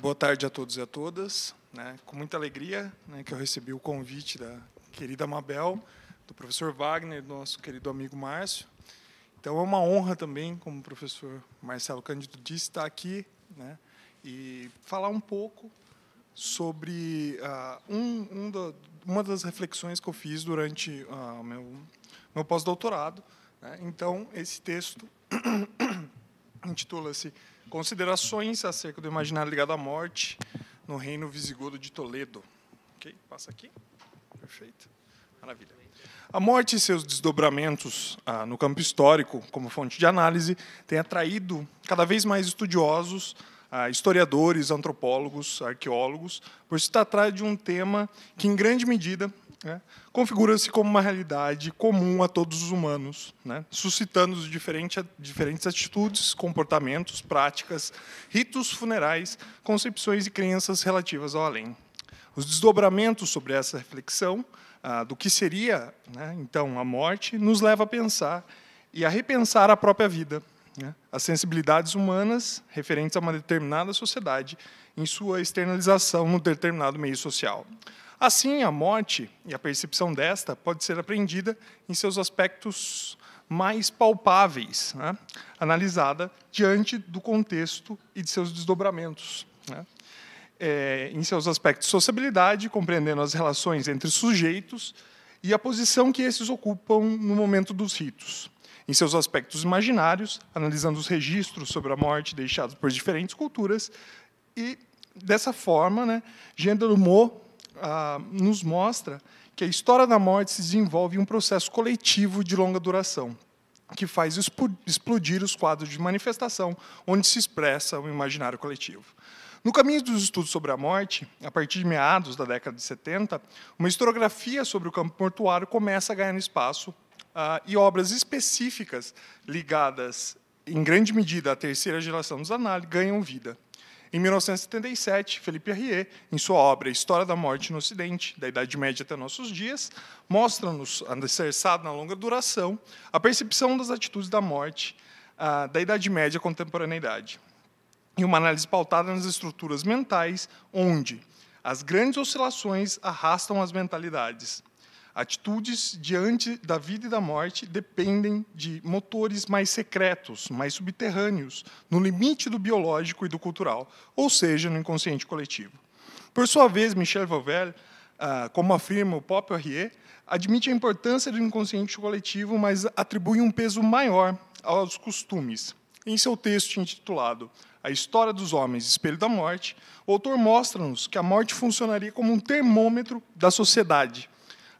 boa tarde a todos e a todas. Né? Com muita alegria né, que eu recebi o convite da querida Mabel, do professor Wagner, do nosso querido amigo Márcio. Então, é uma honra também, como o professor Marcelo Cândido disse, estar aqui né, e falar um pouco sobre uh, um, um do, uma das reflexões que eu fiz durante o uh, ah, meu, meu pós-doutorado. Né? Então, esse texto intitula-se Considerações acerca do imaginário ligado à morte no reino visigodo de Toledo. Ok? Passa aqui. Perfeito. Maravilha. A morte e seus desdobramentos ah, no campo histórico, como fonte de análise, tem atraído cada vez mais estudiosos, ah, historiadores, antropólogos, arqueólogos, por se tratar de um tema que, em grande medida, né, configura-se como uma realidade comum a todos os humanos, né, suscitando diferente, diferentes atitudes, comportamentos, práticas, ritos funerais, concepções e crenças relativas ao além. Os desdobramentos sobre essa reflexão ah, do que seria, né, então, a morte, nos leva a pensar e a repensar a própria vida, né? as sensibilidades humanas referentes a uma determinada sociedade em sua externalização no determinado meio social. Assim, a morte e a percepção desta pode ser aprendida em seus aspectos mais palpáveis, né? analisada diante do contexto e de seus desdobramentos. Né? É, em seus aspectos de sociabilidade, compreendendo as relações entre sujeitos e a posição que esses ocupam no momento dos ritos. Em seus aspectos imaginários, analisando os registros sobre a morte deixados por diferentes culturas e, dessa forma, né, ah, nos mostra que a história da morte se desenvolve em um processo coletivo de longa duração, que faz explodir os quadros de manifestação onde se expressa o imaginário coletivo. No caminho dos estudos sobre a morte, a partir de meados da década de 70, uma historiografia sobre o campo mortuário começa a ganhar espaço uh, e obras específicas ligadas, em grande medida, à terceira geração dos análises ganham vida. Em 1977, Felipe Arrier, em sua obra História da Morte no Ocidente, da Idade Média até nossos dias, mostra-nos, alicerçado na longa duração, a percepção das atitudes da morte ah, da Idade Média à contemporaneidade. E uma análise pautada nas estruturas mentais, onde as grandes oscilações arrastam as mentalidades, Atitudes diante da vida e da morte dependem de motores mais secretos, mais subterrâneos, no limite do biológico e do cultural, ou seja, no inconsciente coletivo. Por sua vez, Michel Vauvel, ah, como afirma o próprio Arrier, admite a importância do inconsciente coletivo, mas atribui um peso maior aos costumes. Em seu texto intitulado A História dos Homens, Espelho da Morte, o autor mostra-nos que a morte funcionaria como um termômetro da sociedade,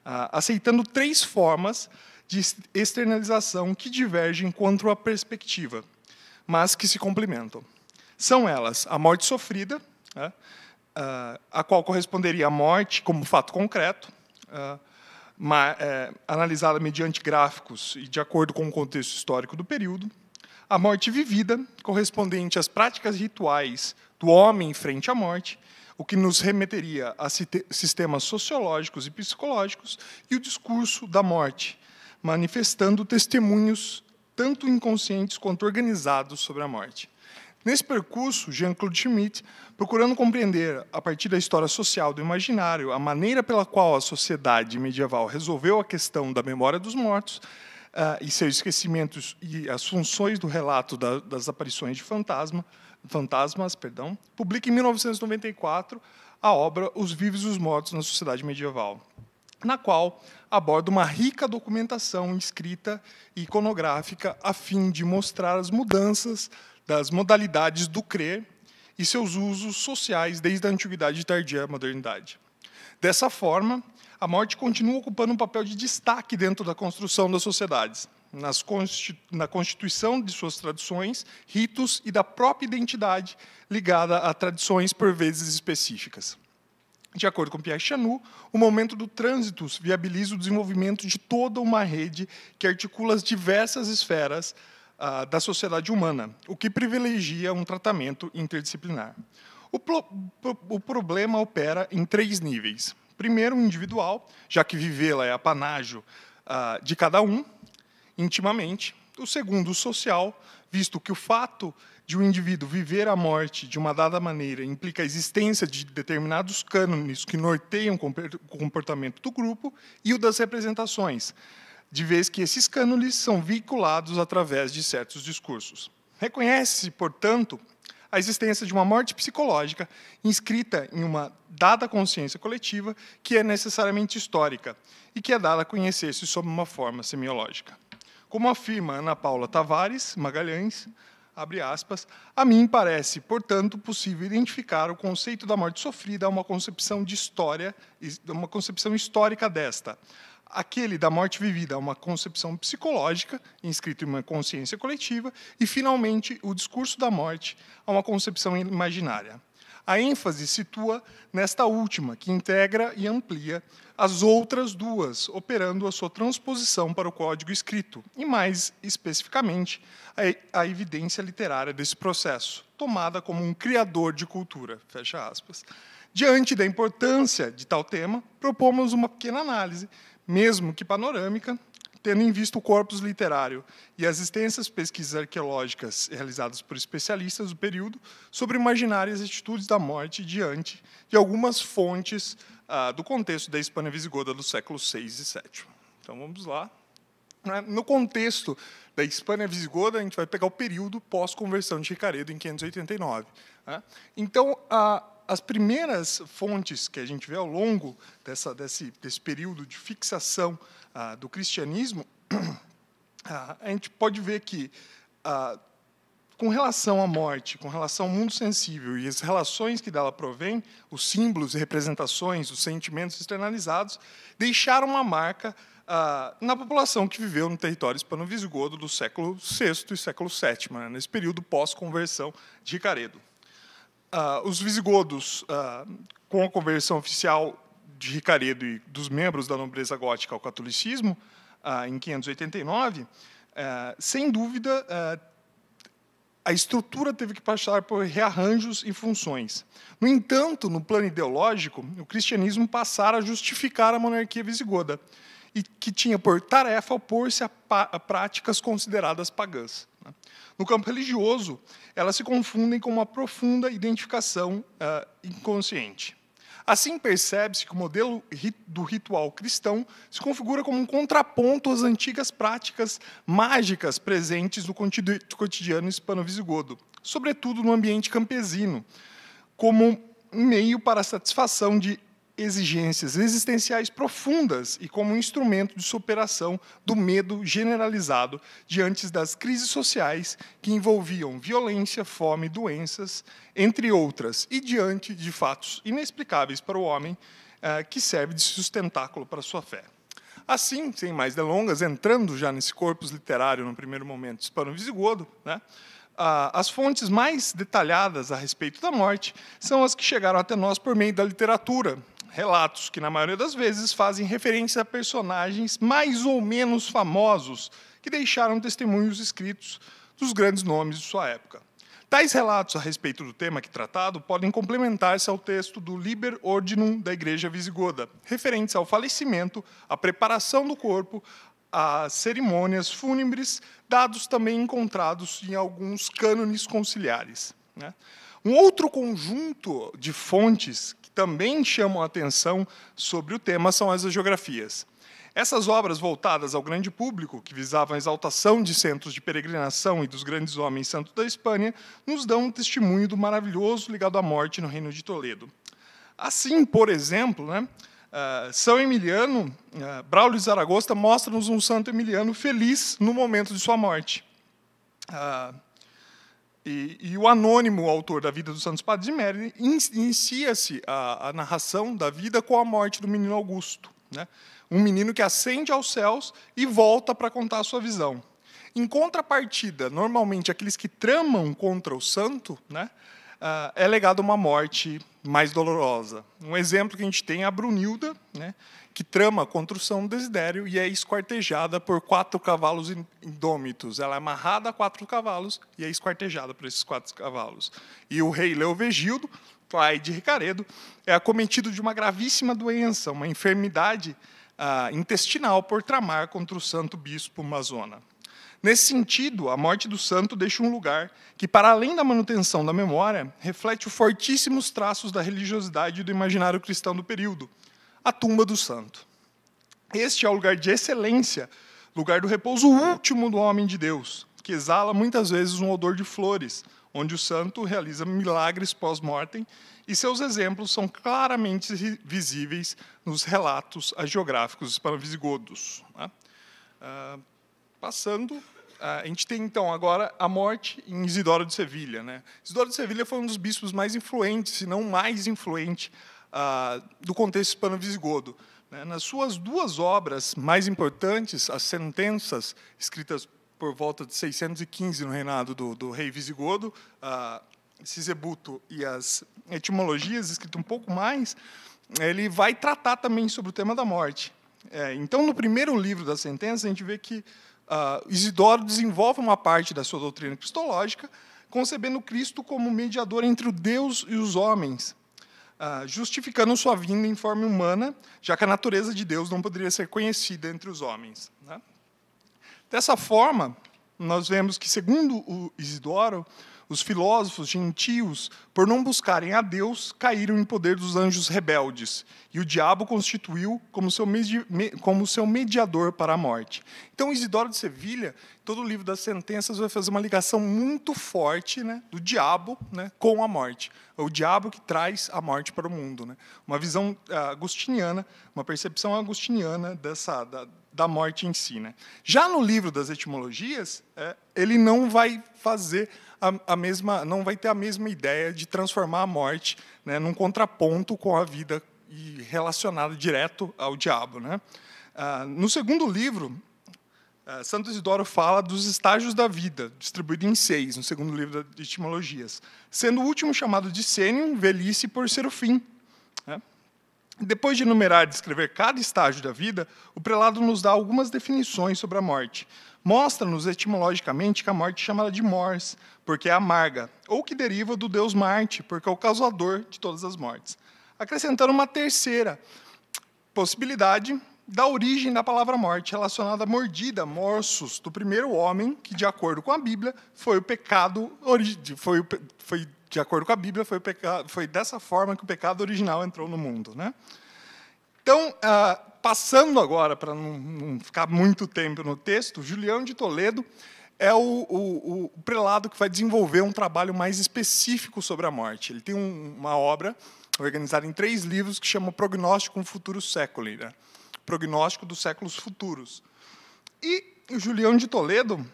ah, aceitando três formas de externalização que divergem quanto à perspectiva, mas que se complementam. São elas a morte sofrida, né, ah, a qual corresponderia a morte como fato concreto, ah, é, analisada mediante gráficos e de acordo com o contexto histórico do período, a morte vivida, correspondente às práticas rituais do homem frente à morte, o que nos remeteria a sistemas sociológicos e psicológicos e o discurso da morte, manifestando testemunhos tanto inconscientes quanto organizados sobre a morte. Nesse percurso, Jean-Claude Schmitt, procurando compreender, a partir da história social do imaginário, a maneira pela qual a sociedade medieval resolveu a questão da memória dos mortos uh, e seus esquecimentos e as funções do relato da, das aparições de fantasma, Fantasmas, perdão, publica em 1994 a obra Os Vivos e os Mortos na Sociedade Medieval, na qual aborda uma rica documentação escrita e iconográfica a fim de mostrar as mudanças das modalidades do crer e seus usos sociais desde a antiguidade tardia à modernidade. Dessa forma, a morte continua ocupando um papel de destaque dentro da construção das sociedades, na constituição de suas tradições, ritos e da própria identidade ligada a tradições por vezes específicas. De acordo com Pierre Chanu, o momento do trânsito viabiliza o desenvolvimento de toda uma rede que articula as diversas esferas ah, da sociedade humana, o que privilegia um tratamento interdisciplinar. O, pro, o problema opera em três níveis. Primeiro, individual, já que vivê-la é apanágio ah, de cada um, intimamente. O segundo, o social, visto que o fato de o um indivíduo viver a morte de uma dada maneira implica a existência de determinados cânones que norteiam o comportamento do grupo, e o das representações, de vez que esses cânones são vinculados através de certos discursos. Reconhece-se, portanto, a existência de uma morte psicológica inscrita em uma dada consciência coletiva que é necessariamente histórica e que é dada a conhecer-se sob uma forma semiológica. Como afirma Ana Paula Tavares Magalhães, abre aspas, a mim parece, portanto, possível identificar o conceito da morte sofrida a uma concepção de história, uma concepção histórica desta. Aquele da morte vivida a uma concepção psicológica, inscrito em uma consciência coletiva, e, finalmente, o discurso da morte a uma concepção imaginária. A ênfase situa nesta última, que integra e amplia as outras duas, operando a sua transposição para o código escrito, e mais especificamente, a, a evidência literária desse processo, tomada como um criador de cultura. Fecha aspas. Diante da importância de tal tema, propomos uma pequena análise, mesmo que panorâmica, Tendo em vista o corpus literário e as extensas pesquisas arqueológicas realizadas por especialistas do período sobre imaginárias atitudes da morte diante de algumas fontes ah, do contexto da Hispânia Visigoda do século VI e VII. Então, vamos lá. Né? No contexto da Hispânia Visigoda, a gente vai pegar o período pós-conversão de Ricaredo, em 589. Né? Então, a as primeiras fontes que a gente vê ao longo dessa, desse, desse período de fixação ah, do cristianismo, ah, a gente pode ver que, ah, com relação à morte, com relação ao mundo sensível e as relações que dela provém, os símbolos e representações, os sentimentos externalizados, deixaram uma marca ah, na população que viveu no território hispano-visigodo do século VI e século VII, né, nesse período pós-conversão de Ricaredo. Uh, os visigodos, uh, com a conversão oficial de Ricaredo e dos membros da nobreza gótica ao catolicismo, uh, em 589, sem dúvida, a estrutura teve que passar por rearranjos e funções. No entanto, no plano ideológico, o cristianismo passara a justificar a monarquia visigoda, e que tinha por tarefa opor-se a, a práticas consideradas pagãs. Né? No campo religioso, elas se confundem com uma profunda identificação uh, inconsciente. Assim, percebe-se que o modelo do ritual cristão se configura como um contraponto às antigas práticas mágicas presentes no cotidiano hispano-visigodo, sobretudo no ambiente campesino, como um meio para a satisfação de exigências existenciais profundas e como instrumento de superação do medo generalizado diante das crises sociais que envolviam violência, fome, doenças, entre outras, e diante de fatos inexplicáveis para o homem eh, que serve de sustentáculo para sua fé. Assim, sem mais delongas, entrando já nesse corpus literário no primeiro momento hispano-visigodo, né, as fontes mais detalhadas a respeito da morte são as que chegaram até nós por meio da literatura, relatos que, na maioria das vezes, fazem referência a personagens mais ou menos famosos que deixaram testemunhos escritos dos grandes nomes de sua época. Tais relatos a respeito do tema que tratado podem complementar-se ao texto do Liber Ordinum da Igreja Visigoda, referentes ao falecimento, à preparação do corpo, às cerimônias fúnebres, dados também encontrados em alguns cânones conciliares. Né? Um outro conjunto de fontes também chamam a atenção sobre o tema são as geografias. Essas obras voltadas ao grande público, que visavam a exaltação de centros de peregrinação e dos grandes homens santos da Espanha, nos dão um testemunho do maravilhoso ligado à morte no Reino de Toledo. Assim, por exemplo, né, ah, São Emiliano, ah, Braulio Zaragoza mostra-nos um santo Emiliano feliz no momento de sua morte. Ah, e, e, o anônimo autor da vida dos Santos Padres de Mérida inicia-se a, a, narração da vida com a morte do menino Augusto, né? um menino que ascende aos céus e volta para contar a sua visão. Em contrapartida, normalmente aqueles que tramam contra o santo, né, ah, é legado uma morte mais dolorosa. Um exemplo que a gente tem é a Brunilda, né, que trama contra o São Desidério e é esquartejada por quatro cavalos indômitos. Ela é amarrada a quatro cavalos e é esquartejada por esses quatro cavalos. E o rei Leovegildo, pai de Ricaredo, é acometido de uma gravíssima doença, uma enfermidade ah, intestinal por tramar contra o santo bispo Mazona. Nesse sentido, a morte do santo deixa um lugar que, para além da manutenção da memória, reflete os fortíssimos traços da religiosidade e do imaginário cristão do período, a tumba do santo. Este é o lugar de excelência, lugar do repouso último do homem de Deus, que exala muitas vezes um odor de flores, onde o santo realiza milagres pós-mortem, e seus exemplos são claramente visíveis nos relatos geográficos para visigodos né? ah, passando a gente tem então agora a morte em Isidoro de Sevilha. Né? Isidoro de Sevilha foi um dos bispos mais influentes, se não mais influente, do contexto hispano-visigodo. Né? Nas suas duas obras mais importantes, as sentenças, escritas por volta de 615 no reinado do, do rei visigodo, ah, Sisebuto e as etimologias, escritas um pouco mais, ele vai tratar também sobre o tema da morte. É, então, no primeiro livro da sentença, a gente vê que Uh, Isidoro desenvolve uma parte da sua doutrina cristológica, concebendo Cristo como mediador entre o Deus e os homens, uh, justificando sua vinda em forma humana, já que a natureza de Deus não poderia ser conhecida entre os homens. Né? Dessa forma, nós vemos que, segundo Isidoro, os filósofos gentios, por não buscarem a Deus, caíram em poder dos anjos rebeldes, e o diabo constituiu como seu, como seu mediador para a morte. Então, Isidoro de Sevilha, todo o livro das sentenças, vai fazer uma ligação muito forte né, do diabo né, com a morte. É o diabo que traz a morte para o mundo. Né? Uma visão ah, agostiniana, uma percepção agostiniana dessa. Da, da morte em si. Né? Já no livro das etimologias, é, ele não vai fazer a, a, mesma, não vai ter a mesma ideia de transformar a morte né, num contraponto com a vida e relacionada direto ao diabo. Né? Ah, no segundo livro, ah, Santo Isidoro fala dos estágios da vida, distribuído em seis, no segundo livro de etimologias, sendo o último chamado de sênium, velhice, por ser o fim depois de enumerar e descrever cada estágio da vida, o prelado nos dá algumas definições sobre a morte. Mostra-nos etimologicamente que a morte é chamada de mors, porque é amarga, ou que deriva do deus Marte, porque é o causador de todas as mortes. Acrescentando uma terceira possibilidade da origem da palavra morte, relacionada à mordida, morsus, do primeiro homem, que, de acordo com a Bíblia, foi o pecado, foi, foi de acordo com a Bíblia, foi, pecado, foi dessa forma que o pecado original entrou no mundo. Né? Então, ah, passando agora, para não, não, ficar muito tempo no texto, Julião de Toledo é o, o, o, prelado que vai desenvolver um trabalho mais específico sobre a morte. Ele tem um, uma obra organizada em três livros que chama Prognóstico um Futuro Século, né? Prognóstico dos Séculos Futuros. E Julião de Toledo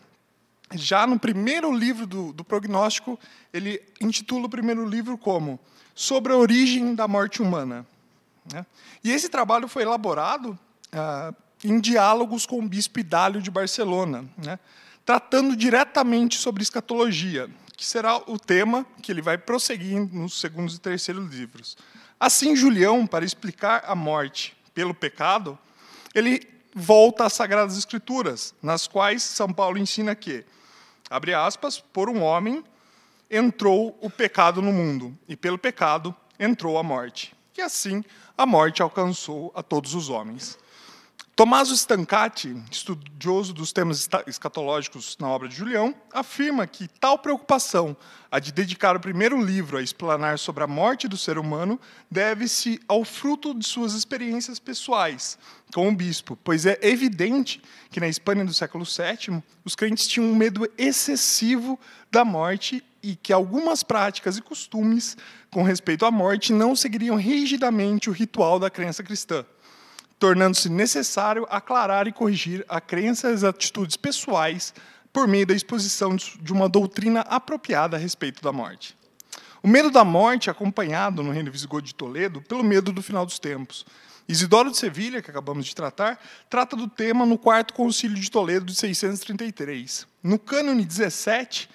já no primeiro livro do, do prognóstico, ele intitula o primeiro livro como Sobre a Origem da Morte Humana. Né? E esse trabalho foi elaborado ah, em diálogos com o bispo Idálio de Barcelona, né? tratando diretamente sobre escatologia, que será o tema que ele vai prosseguir nos segundos e terceiros livros. Assim, Julião, para explicar a morte pelo pecado, ele volta às Sagradas Escrituras, nas quais São Paulo ensina que abre aspas, por um homem entrou o pecado no mundo, e pelo pecado entrou a morte. E assim a morte alcançou a todos os homens. Tommaso Stancati, estudioso dos temas escatológicos na obra de Julião, afirma que tal preocupação, a de dedicar o primeiro livro a explanar sobre a morte do ser humano, deve-se ao fruto de suas experiências pessoais com o bispo, pois é evidente que na Espanha do século VII os crentes tinham um medo excessivo da morte e que algumas práticas e costumes com respeito à morte não seguiriam rigidamente o ritual da crença cristã tornando-se necessário aclarar e corrigir a crença e as atitudes pessoais por meio da exposição de uma doutrina apropriada a respeito da morte. O medo da morte é acompanhado no reino visigodo de Toledo pelo medo do final dos tempos. Isidoro de Sevilha, que acabamos de tratar, trata do tema no Quarto Concílio de Toledo de 633. No cânone 17,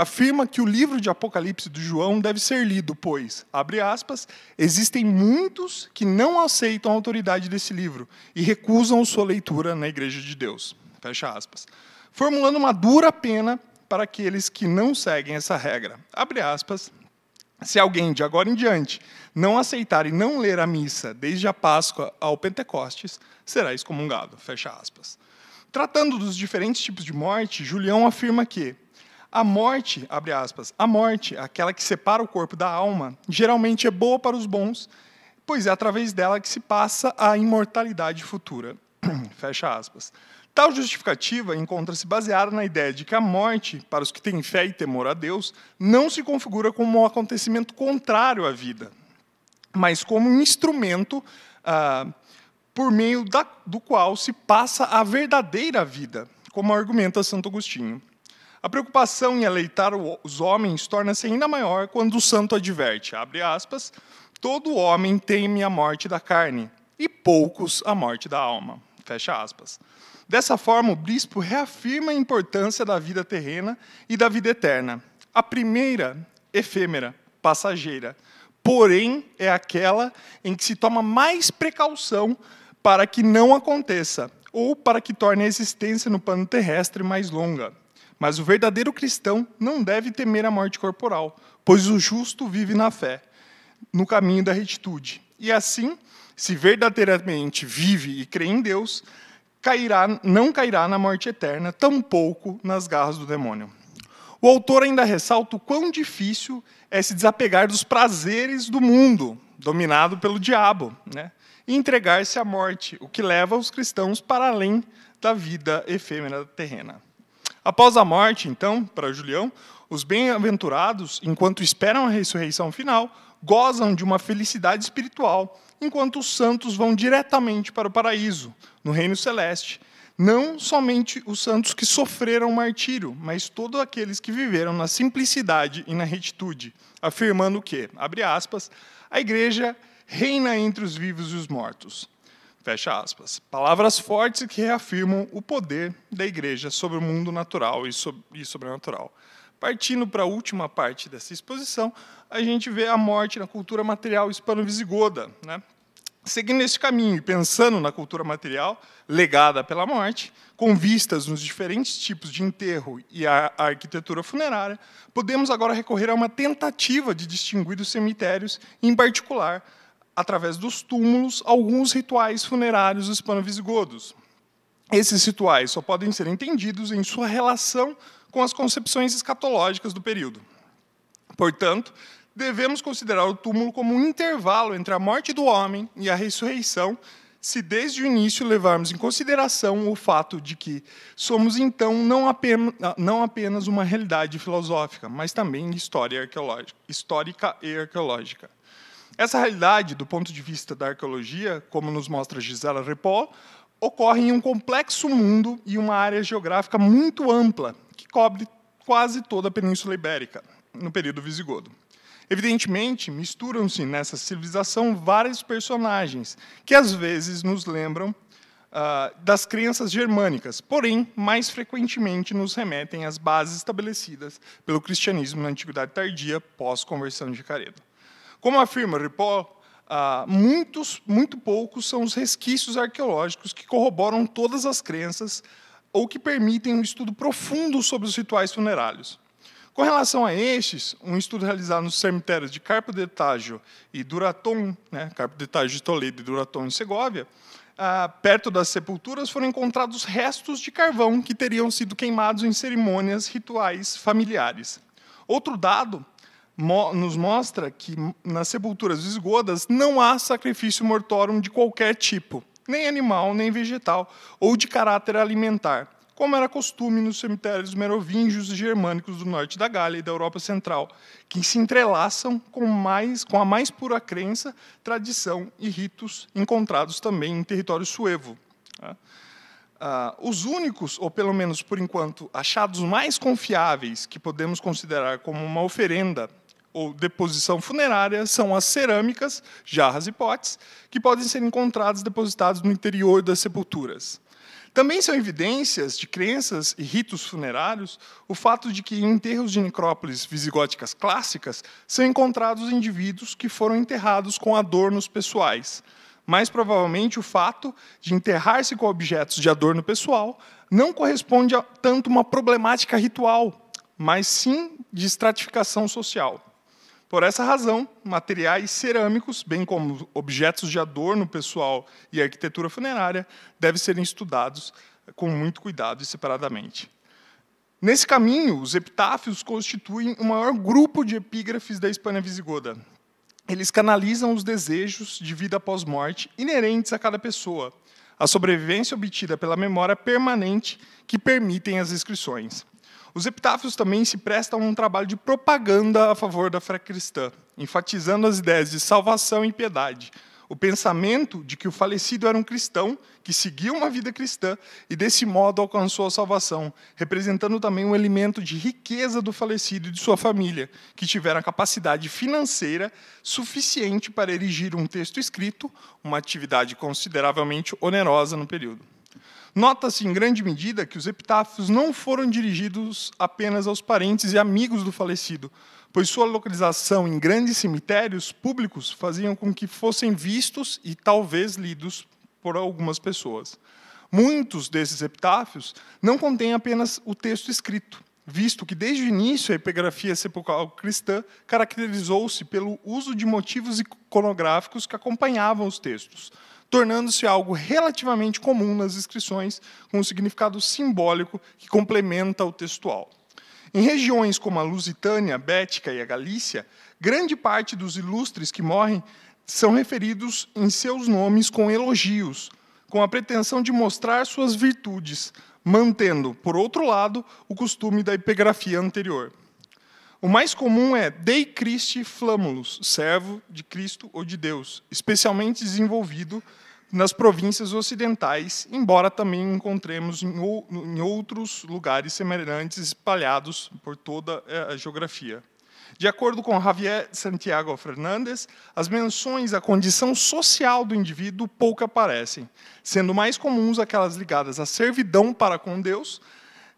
afirma que o livro de Apocalipse de João deve ser lido, pois, abre aspas, existem muitos que não aceitam a autoridade desse livro e recusam sua leitura na igreja de Deus. Fecha aspas. Formulando uma dura pena para aqueles que não seguem essa regra. Abre aspas. Se alguém de agora em diante não aceitar e não ler a missa desde a Páscoa ao Pentecostes, será excomungado. Fecha aspas. Tratando dos diferentes tipos de morte, Julião afirma que a morte, abre aspas, a morte, aquela que separa o corpo da alma, geralmente é boa para os bons, pois é através dela que se passa a imortalidade futura. Fecha aspas. Tal justificativa encontra-se baseada na ideia de que a morte, para os que têm fé e temor a Deus, não se configura como um acontecimento contrário à vida, mas como um instrumento ah, por meio da, do qual se passa a verdadeira vida, como argumenta Santo Agostinho. A preocupação em aleitar os homens torna-se ainda maior quando o santo adverte, abre aspas, todo homem teme a morte da carne, e poucos a morte da alma, fecha aspas. Dessa forma, o bispo reafirma a importância da vida terrena e da vida eterna. A primeira, efêmera, passageira, porém é aquela em que se toma mais precaução para que não aconteça, ou para que torne a existência no plano terrestre mais longa. Mas o verdadeiro cristão não deve temer a morte corporal, pois o justo vive na fé, no caminho da retitude. E assim, se verdadeiramente vive e crê em Deus, cairá, não cairá na morte eterna, tampouco nas garras do demônio. O autor ainda ressalta o quão difícil é se desapegar dos prazeres do mundo, dominado pelo diabo, né? e entregar-se à morte, o que leva os cristãos para além da vida efêmera terrena. Após a morte, então, para Julião, os bem-aventurados, enquanto esperam a ressurreição final, gozam de uma felicidade espiritual, enquanto os santos vão diretamente para o paraíso, no reino celeste. Não somente os santos que sofreram martírio, mas todos aqueles que viveram na simplicidade e na retitude, afirmando que, abre aspas, a igreja reina entre os vivos e os mortos. Fecha aspas. Palavras fortes que reafirmam o poder da igreja sobre o mundo natural e, e sobrenatural. Partindo para a última parte dessa exposição, a gente vê a morte na cultura material hispano-visigoda. Né? Seguindo esse caminho e pensando na cultura material legada pela morte, com vistas nos diferentes tipos de enterro e a, a arquitetura funerária, podemos agora recorrer a uma tentativa de distinguir os cemitérios, em particular através dos túmulos, alguns rituais funerários hispano-visigodos. Esses rituais só podem ser entendidos em sua relação com as concepções escatológicas do período. Portanto, devemos considerar o túmulo como um intervalo entre a morte do homem e a ressurreição, se desde o início levarmos em consideração o fato de que somos então não apenas, uma realidade filosófica, mas também história arqueológica, histórica e arqueológica. Essa realidade, do ponto de vista da arqueologia, como nos mostra Gisela Repol, ocorre em um complexo mundo e uma área geográfica muito ampla, que cobre quase toda a Península Ibérica, no período visigodo. Evidentemente, misturam-se nessa civilização vários personagens, que às vezes nos lembram ah, das crenças germânicas, porém, mais frequentemente nos remetem às bases estabelecidas pelo cristianismo na Antiguidade Tardia, pós-conversão de Caredo. Como afirma Ripoll, ah, muitos, muito poucos são os resquícios arqueológicos que corroboram todas as crenças ou que permitem um estudo profundo sobre os rituais funerários. Com relação a estes, um estudo realizado nos cemitérios de Carpo de Tágio e Duratón, né, Carpo de Tágio de Toledo e Duratón em Segóvia, ah, perto das sepulturas foram encontrados restos de carvão que teriam sido queimados em cerimônias rituais familiares. Outro dado nos mostra que nas sepulturas esgodas não há sacrifício mortórum de qualquer tipo, nem animal, nem vegetal, ou de caráter alimentar, como era costume nos cemitérios merovingios e germânicos do norte da Gália e da Europa Central, que se entrelaçam com, mais, com a mais pura crença, tradição e ritos encontrados também em território suevo. Uh, os únicos, ou pelo menos por enquanto, achados mais confiáveis que podemos considerar como uma oferenda ou deposição funerária são as cerâmicas, jarras e potes, que podem ser encontradas depositadas no interior das sepulturas. Também são evidências de crenças e ritos funerários o fato de que em enterros de necrópolis visigóticas clássicas são encontrados indivíduos que foram enterrados com adornos pessoais. Mais provavelmente, o fato de enterrar-se com objetos de adorno pessoal não corresponde a tanto uma problemática ritual, mas sim de estratificação social. Por essa razão, materiais cerâmicos, bem como objetos de adorno pessoal e arquitetura funerária, devem ser estudados com muito cuidado e separadamente. Nesse caminho, os epitáfios constituem o maior grupo de epígrafes da Hispânia visigoda. Eles canalizam os desejos de vida após morte inerentes a cada pessoa, a sobrevivência obtida pela memória permanente que permitem as inscrições. Os epitáfios também se prestam a um trabalho de propaganda a favor da fé cristã, enfatizando as ideias de salvação e piedade, o pensamento de que o falecido era um cristão que seguia uma vida cristã e desse modo alcançou a salvação, representando também um elemento de riqueza do falecido e de sua família, que tiveram a capacidade financeira suficiente para erigir um texto escrito, uma atividade consideravelmente onerosa no período. Nota-se em grande medida que os epitáfios não foram dirigidos apenas aos parentes e amigos do falecido, pois sua localização em grandes cemitérios públicos faziam com que fossem vistos e talvez lidos por algumas pessoas. Muitos desses epitáfios não contêm apenas o texto escrito, visto que desde o início a epigrafia sepulcral cristã caracterizou-se pelo uso de motivos iconográficos que acompanhavam os textos, tornando-se algo relativamente comum nas inscrições, com um significado simbólico que complementa o textual. Em regiões como a Lusitânia, a Bética e a Galícia, grande parte dos ilustres que morrem são referidos em seus nomes com elogios, com a pretensão de mostrar suas virtudes, mantendo, por outro lado, o costume da epigrafia anterior. O mais comum é Dei Christi Flamulus, servo de Cristo ou de Deus, especialmente desenvolvido nas províncias ocidentais, embora também encontremos em, ou, em outros lugares semelhantes espalhados por toda eh, a geografia. De acordo com Javier Santiago Fernandes, as menções à condição social do indivíduo pouco aparecem, sendo mais comuns aquelas ligadas à servidão para com Deus,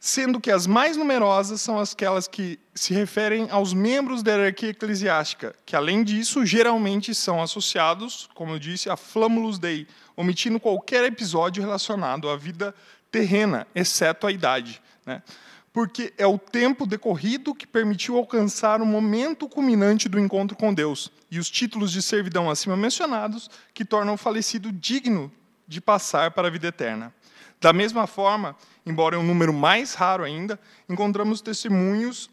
sendo que as mais numerosas são aquelas que se referem aos membros da hierarquia eclesiástica, que, além disso, geralmente são associados, como eu disse, a flâmulos dei, omitindo qualquer episódio relacionado à vida terrena, exceto a idade. Né? Porque é o tempo decorrido que permitiu alcançar o momento culminante do encontro com Deus e os títulos de servidão acima mencionados que tornam o falecido digno de passar para a vida eterna. Da mesma forma, embora é um número mais raro ainda, encontramos testemunhos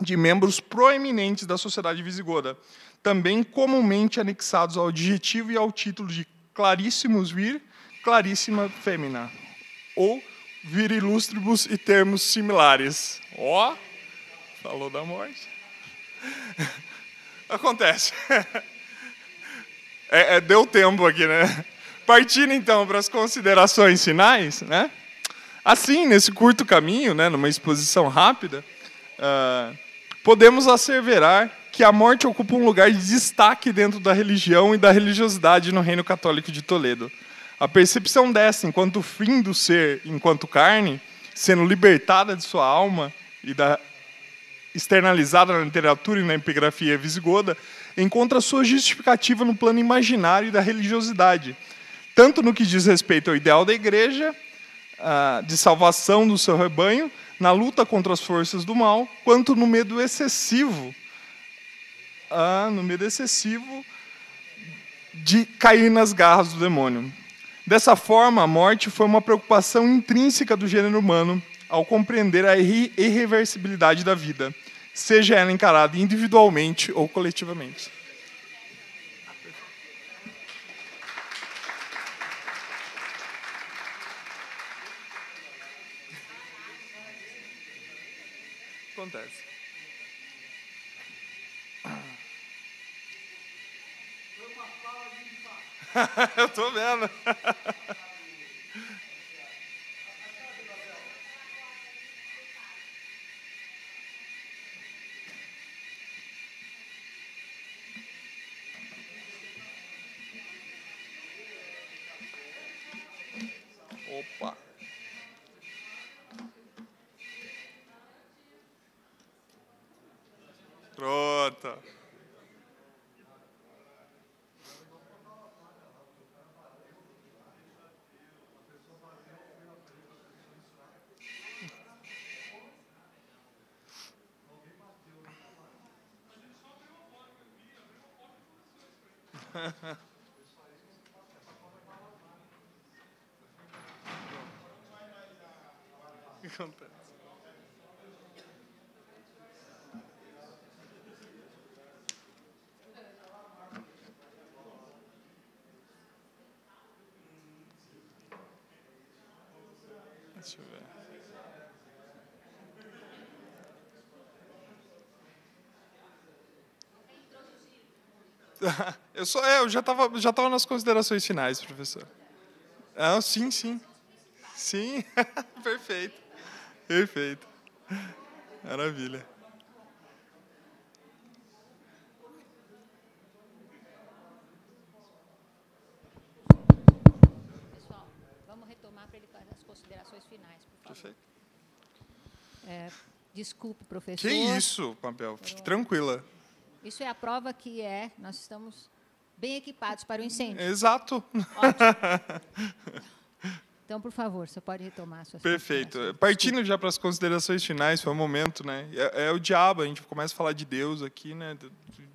de membros proeminentes da sociedade visigoda, também comumente anexados ao adjetivo e ao título de claríssimos vir, claríssima femina, ou vir ilustribus e termos similares. Ó, oh, falou da morte. Acontece. É, é, deu tempo aqui, né? Partindo então para as considerações finais, né? Assim, nesse curto caminho, né, numa exposição rápida, uh, podemos asseverar que a morte ocupa um lugar de destaque dentro da religião e da religiosidade no Reino Católico de Toledo. A percepção dessa, enquanto fim do ser, enquanto carne, sendo libertada de sua alma e da externalizada na literatura e na epigrafia visigoda, encontra sua justificativa no plano imaginário da religiosidade, tanto no que diz respeito ao ideal da igreja, ah, de salvação do seu rebanho, na luta contra as forças do mal, quanto no medo excessivo, ah, no medo excessivo de cair nas garras do demônio. Dessa forma, a morte foi uma preocupação intrínseca do gênero humano ao compreender a irreversibilidade da vida, seja ela encarada individualmente ou coletivamente. acontece. Foi uma fala de impacto. Eu estou vendo. That's right. Eu, só, é, eu já estava já tava nas considerações finais, professor. Ah, sim, sim. Sim, perfeito. Perfeito. Maravilha. Pessoal, vamos retomar para ele fazer as considerações finais, por favor. Perfeito. É, desculpe, professor. Que isso, Pampel. Fique tranquila. Isso é a prova que é, nós estamos bem equipados para o incêndio. Exato. Ótimo. Então, por favor, você pode retomar suas Perfeito. Partindo já para as considerações finais, foi o um momento, né? É, é, o diabo, a gente começa a falar de Deus aqui, né?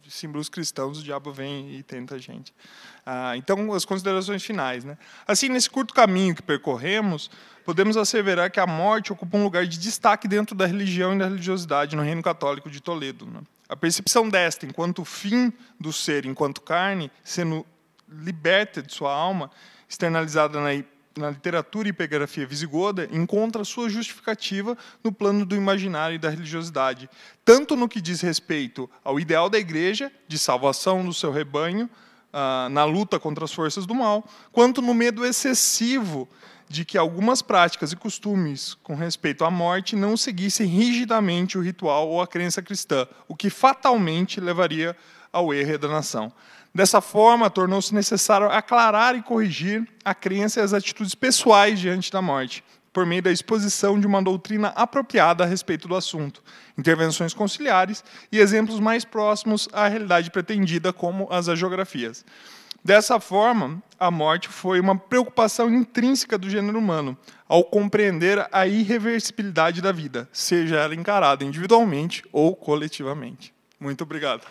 De símbolos cristãos, o diabo vem e tenta a gente. Ah, então, as considerações finais, né? Assim, nesse curto caminho que percorremos, podemos asseverar que a morte ocupa um lugar de destaque dentro da religião e da religiosidade no Reino Católico de Toledo. Né? A percepção desta, enquanto fim do ser, enquanto carne, sendo liberta de sua alma, externalizada na, na literatura e epigrafia visigoda, encontra sua justificativa no plano do imaginário e da religiosidade, tanto no que diz respeito ao ideal da igreja, de salvação do seu rebanho, ah, na luta contra as forças do mal, quanto no medo excessivo de que algumas práticas e costumes com respeito à morte não seguissem rigidamente o ritual ou a crença cristã, o que fatalmente levaria ao erro da nação. Dessa forma, tornou-se necessário aclarar e corrigir a crença e as atitudes pessoais diante da morte, por meio da exposição de uma doutrina apropriada a respeito do assunto, intervenções conciliares e exemplos mais próximos à realidade pretendida, como as agiografias. Dessa forma, a morte foi uma preocupação intrínseca do gênero humano, ao compreender a irreversibilidade da vida, seja ela encarada individualmente ou coletivamente. Muito obrigado.